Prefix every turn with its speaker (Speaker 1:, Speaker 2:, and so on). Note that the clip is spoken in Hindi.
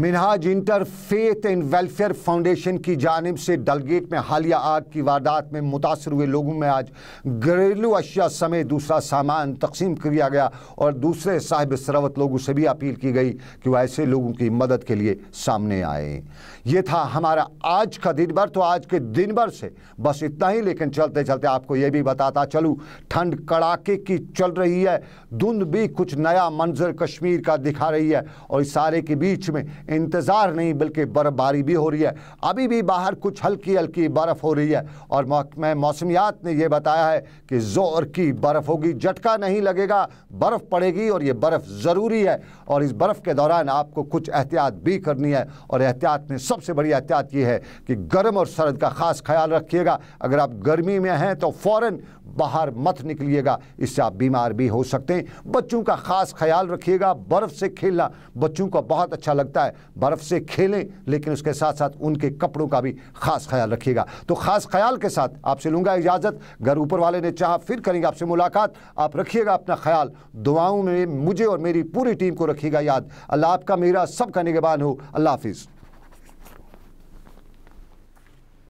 Speaker 1: Minhaj interfaith and welfare foundation की जानब से डलगेट में हालिया आग की वारदात में मुतासर हुए लोगों में आज घरेलू अशिया समेत दूसरा सामान तकसीम किया गया और दूसरे साहिब सरवत लोगों से भी अपील की गई कि वह ऐसे लोगों की मदद के लिए सामने आए ये था हमारा आज का दिन भर तो आज के दिन भर से बस इतना ही लेकिन चलते चलते आपको यह भी बताता चलूँ ठंड कड़ाके की चल रही है धुंध भी कुछ नया मंजर कश्मीर का दिखा रही है और इस सारे के बीच में इंतज़ार नहीं बल्कि बर्फबारी भी हो रही है अभी भी बाहर कुछ हल्की हल्की बर्फ़ हो रही है और महकमे मौसमियात ने यह बताया है कि ज़ोर की बर्फ़ होगी झटका नहीं लगेगा बर्फ़ पड़ेगी और ये बर्फ़ ज़रूरी है और इस बर्फ़ के दौरान आपको कुछ एहतियात भी करनी है और एहतियात में सबसे बड़ी एहतियात ये है कि गर्म और सर्द का ख़ास ख्याल रखिएगा अगर आप गर्मी में हैं तो फ़ौर बाहर मत निकलिएगा इससे आप बीमार भी हो सकते हैं बच्चों का ख़ास ख्याल रखिएगा बर्फ़ से खेलना बच्चों को बहुत अच्छा लगता है बर्फ़ से खेलें लेकिन उसके साथ साथ उनके कपड़ों का भी खास ख्याल रखिएगा तो ख़ास ख्याल के साथ आपसे लूंगा इजाज़त घर ऊपर वाले ने चाह फिर करेंगे आपसे मुलाकात आप रखिएगा अपना ख्याल दुआओं में मुझे और मेरी पूरी टीम को रखिएगा याद अल्लाह आपका मेरा सबका निगबान हो अल्लाह हाफिज़